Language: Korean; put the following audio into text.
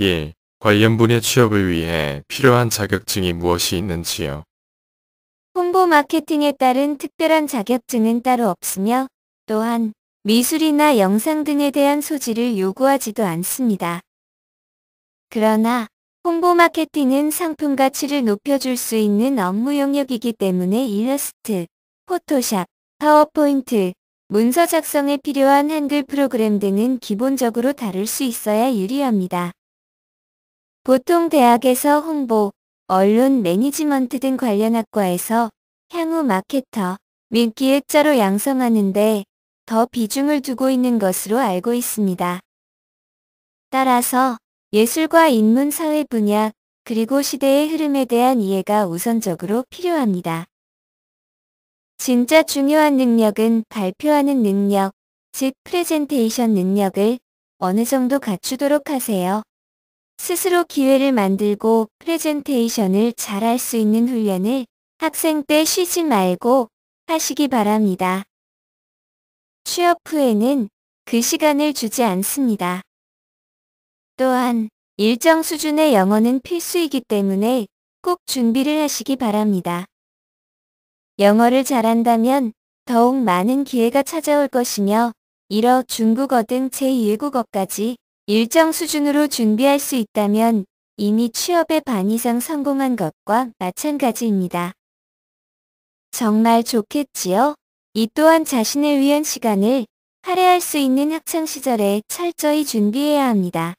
1. 예, 관련 분야 취업을 위해 필요한 자격증이 무엇이 있는지요? 홍보 마케팅에 따른 특별한 자격증은 따로 없으며 또한 미술이나 영상 등에 대한 소질을 요구하지도 않습니다. 그러나 홍보 마케팅은 상품 가치를 높여줄 수 있는 업무 용역이기 때문에 일러스트, 포토샵, 파워포인트, 문서 작성에 필요한 한글 프로그램 등은 기본적으로 다룰 수 있어야 유리합니다. 보통 대학에서 홍보, 언론 매니지먼트 등 관련 학과에서 향후 마케터 및 기획자로 양성하는데 더 비중을 두고 있는 것으로 알고 있습니다. 따라서 예술과 인문 사회 분야 그리고 시대의 흐름에 대한 이해가 우선적으로 필요합니다. 진짜 중요한 능력은 발표하는 능력, 즉 프레젠테이션 능력을 어느 정도 갖추도록 하세요. 스스로 기회를 만들고 프레젠테이션을 잘할 수 있는 훈련을 학생 때 쉬지 말고 하시기 바랍니다. 취업 후에는 그 시간을 주지 않습니다. 또한 일정 수준의 영어는 필수이기 때문에 꼭 준비를 하시기 바랍니다. 영어를 잘한다면 더욱 많은 기회가 찾아올 것이며 이어 중국어 등제2국어까지 일정 수준으로 준비할 수 있다면 이미 취업에반 이상 성공한 것과 마찬가지입니다. 정말 좋겠지요? 이 또한 자신을 위한 시간을 할애할 수 있는 학창시절에 철저히 준비해야 합니다.